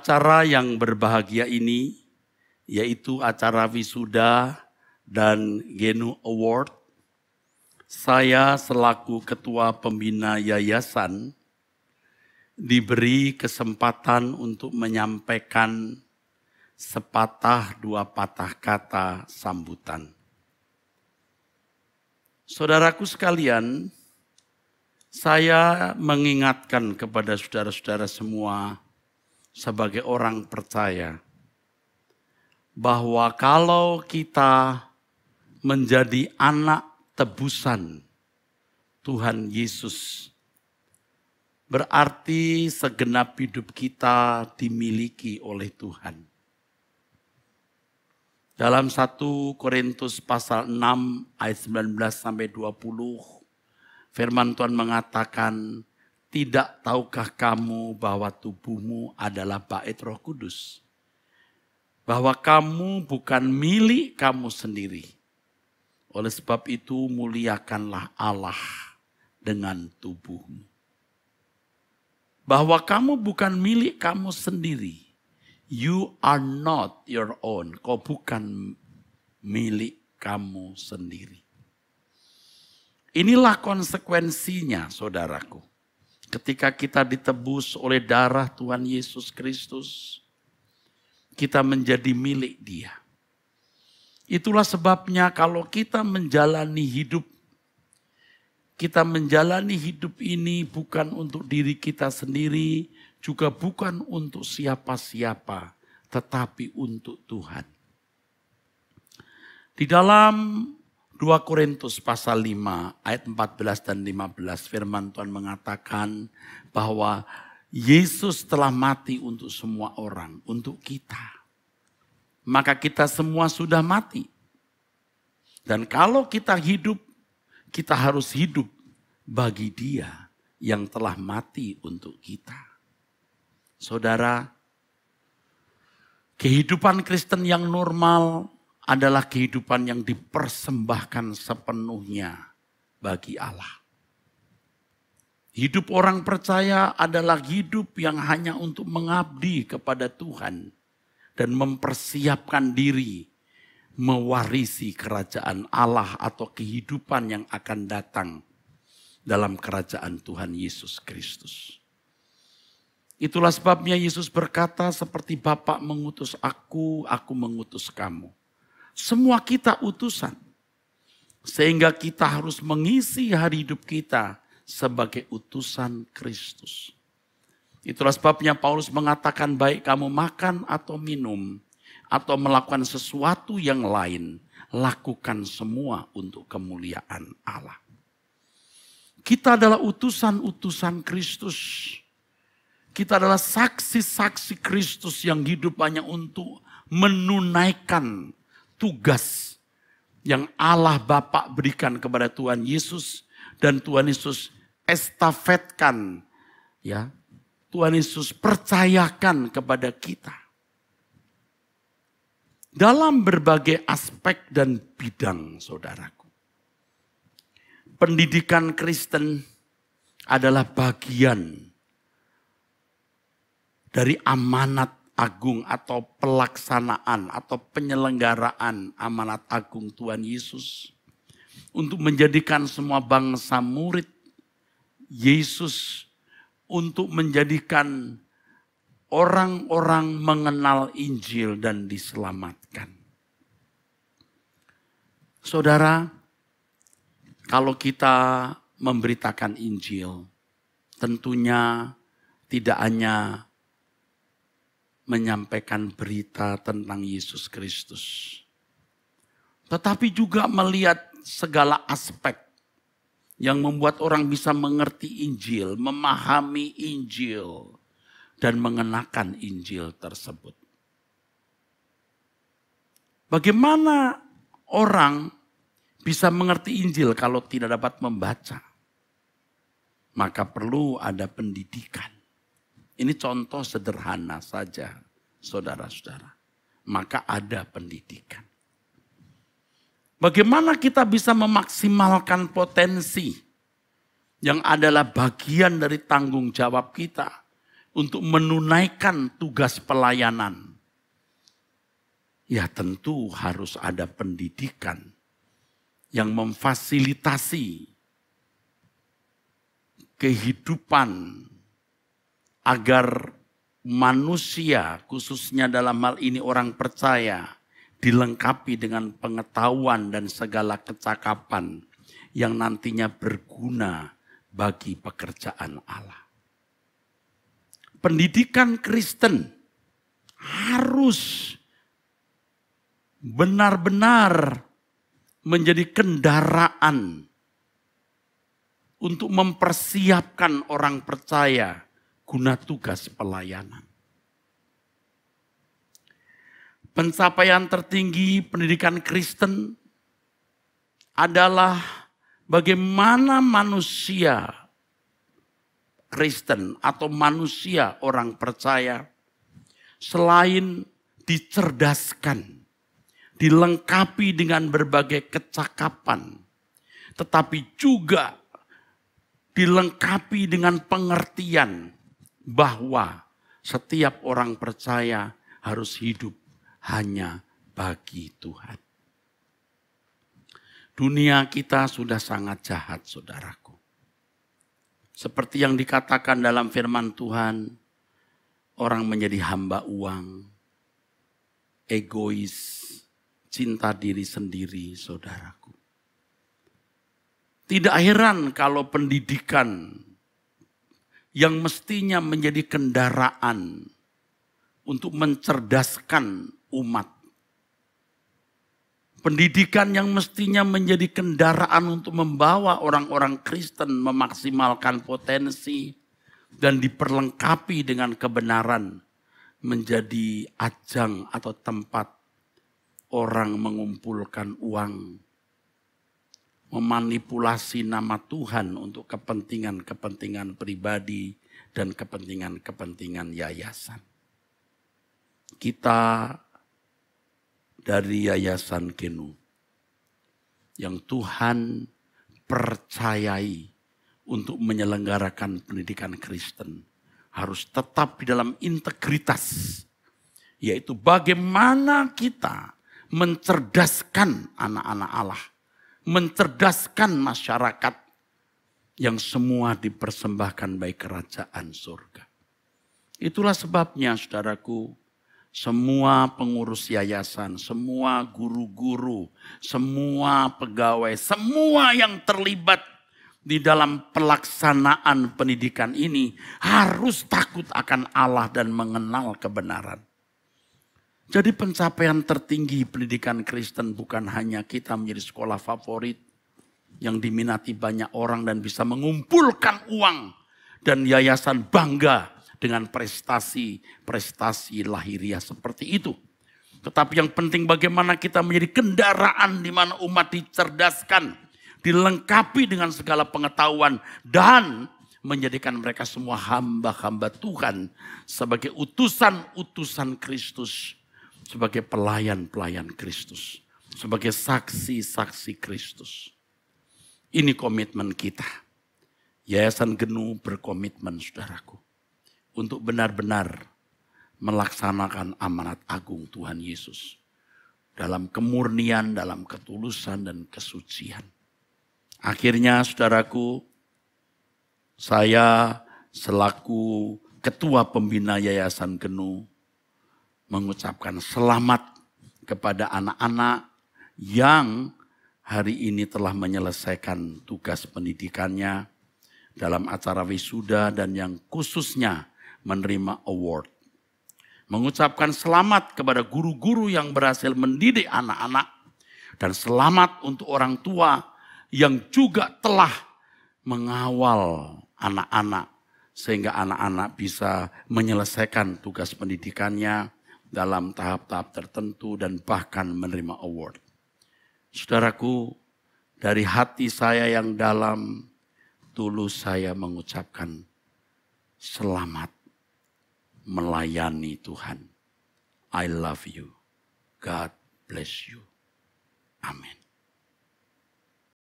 acara yang berbahagia ini yaitu acara wisuda dan Genu Award. Saya selaku ketua pembina yayasan diberi kesempatan untuk menyampaikan sepatah dua patah kata sambutan. Saudaraku sekalian, saya mengingatkan kepada saudara-saudara semua sebagai orang percaya bahwa kalau kita menjadi anak tebusan Tuhan Yesus, berarti segenap hidup kita dimiliki oleh Tuhan. Dalam 1 Korintus pasal 6 ayat 19 sampai 20, firman Tuhan mengatakan, tidak tahukah kamu bahwa tubuhmu adalah bait roh kudus? Bahwa kamu bukan milik kamu sendiri. Oleh sebab itu muliakanlah Allah dengan tubuhmu. Bahwa kamu bukan milik kamu sendiri. You are not your own. Kau bukan milik kamu sendiri. Inilah konsekuensinya saudaraku ketika kita ditebus oleh darah Tuhan Yesus Kristus, kita menjadi milik Dia. Itulah sebabnya, kalau kita menjalani hidup, kita menjalani hidup ini bukan untuk diri kita sendiri, juga bukan untuk siapa-siapa, tetapi untuk Tuhan. Di dalam 2 Korintus pasal 5 ayat 14 dan 15 firman Tuhan mengatakan bahwa Yesus telah mati untuk semua orang, untuk kita. Maka kita semua sudah mati. Dan kalau kita hidup, kita harus hidup bagi dia yang telah mati untuk kita. Saudara, kehidupan Kristen yang normal adalah kehidupan yang dipersembahkan sepenuhnya bagi Allah. Hidup orang percaya adalah hidup yang hanya untuk mengabdi kepada Tuhan dan mempersiapkan diri mewarisi kerajaan Allah atau kehidupan yang akan datang dalam kerajaan Tuhan Yesus Kristus. Itulah sebabnya Yesus berkata seperti Bapak mengutus aku, aku mengutus kamu. Semua kita utusan. Sehingga kita harus mengisi hari hidup kita sebagai utusan Kristus. Itulah sebabnya Paulus mengatakan baik kamu makan atau minum atau melakukan sesuatu yang lain, lakukan semua untuk kemuliaan Allah. Kita adalah utusan-utusan Kristus. Kita adalah saksi-saksi Kristus yang hidup hanya untuk menunaikan tugas yang Allah Bapa berikan kepada Tuhan Yesus dan Tuhan Yesus estafetkan ya Tuhan Yesus percayakan kepada kita dalam berbagai aspek dan bidang saudaraku pendidikan Kristen adalah bagian dari amanat agung atau pelaksanaan atau penyelenggaraan amanat agung Tuhan Yesus untuk menjadikan semua bangsa murid Yesus untuk menjadikan orang-orang mengenal Injil dan diselamatkan. Saudara, kalau kita memberitakan Injil, tentunya tidak hanya menyampaikan berita tentang Yesus Kristus. Tetapi juga melihat segala aspek yang membuat orang bisa mengerti Injil, memahami Injil, dan mengenakan Injil tersebut. Bagaimana orang bisa mengerti Injil kalau tidak dapat membaca? Maka perlu ada pendidikan. Ini contoh sederhana saja, saudara-saudara. Maka ada pendidikan. Bagaimana kita bisa memaksimalkan potensi yang adalah bagian dari tanggung jawab kita untuk menunaikan tugas pelayanan? Ya tentu harus ada pendidikan yang memfasilitasi kehidupan agar manusia khususnya dalam hal ini orang percaya dilengkapi dengan pengetahuan dan segala kecakapan yang nantinya berguna bagi pekerjaan Allah. Pendidikan Kristen harus benar-benar menjadi kendaraan untuk mempersiapkan orang percaya guna tugas pelayanan. Pencapaian tertinggi pendidikan Kristen adalah bagaimana manusia Kristen atau manusia orang percaya selain dicerdaskan, dilengkapi dengan berbagai kecakapan, tetapi juga dilengkapi dengan pengertian bahwa setiap orang percaya harus hidup hanya bagi Tuhan. Dunia kita sudah sangat jahat, saudaraku. Seperti yang dikatakan dalam firman Tuhan, orang menjadi hamba uang, egois, cinta diri sendiri, saudaraku. Tidak heran kalau pendidikan yang mestinya menjadi kendaraan untuk mencerdaskan umat. Pendidikan yang mestinya menjadi kendaraan untuk membawa orang-orang Kristen memaksimalkan potensi dan diperlengkapi dengan kebenaran menjadi ajang atau tempat orang mengumpulkan uang memanipulasi nama Tuhan untuk kepentingan-kepentingan pribadi dan kepentingan-kepentingan yayasan. Kita dari yayasan Genu yang Tuhan percayai untuk menyelenggarakan pendidikan Kristen harus tetap di dalam integritas yaitu bagaimana kita mencerdaskan anak-anak Allah mencerdaskan masyarakat yang semua dipersembahkan baik kerajaan surga. Itulah sebabnya saudaraku, semua pengurus yayasan, semua guru-guru, semua pegawai, semua yang terlibat di dalam pelaksanaan pendidikan ini harus takut akan Allah dan mengenal kebenaran. Jadi pencapaian tertinggi pendidikan Kristen bukan hanya kita menjadi sekolah favorit yang diminati banyak orang dan bisa mengumpulkan uang dan yayasan bangga dengan prestasi-prestasi lahiriah seperti itu. Tetapi yang penting bagaimana kita menjadi kendaraan di mana umat dicerdaskan, dilengkapi dengan segala pengetahuan dan menjadikan mereka semua hamba-hamba Tuhan sebagai utusan-utusan Kristus sebagai pelayan-pelayan Kristus, sebagai saksi-saksi Kristus. Ini komitmen kita. Yayasan Genu berkomitmen, saudaraku, untuk benar-benar melaksanakan amanat agung Tuhan Yesus dalam kemurnian, dalam ketulusan, dan kesucian. Akhirnya, saudaraku, saya selaku ketua pembina Yayasan Genu mengucapkan selamat kepada anak-anak yang hari ini telah menyelesaikan tugas pendidikannya dalam acara wisuda dan yang khususnya menerima award. Mengucapkan selamat kepada guru-guru yang berhasil mendidik anak-anak dan selamat untuk orang tua yang juga telah mengawal anak-anak sehingga anak-anak bisa menyelesaikan tugas pendidikannya dalam tahap-tahap tertentu dan bahkan menerima award. Saudaraku, dari hati saya yang dalam, tulus saya mengucapkan selamat melayani Tuhan. I love you. God bless you. Amin.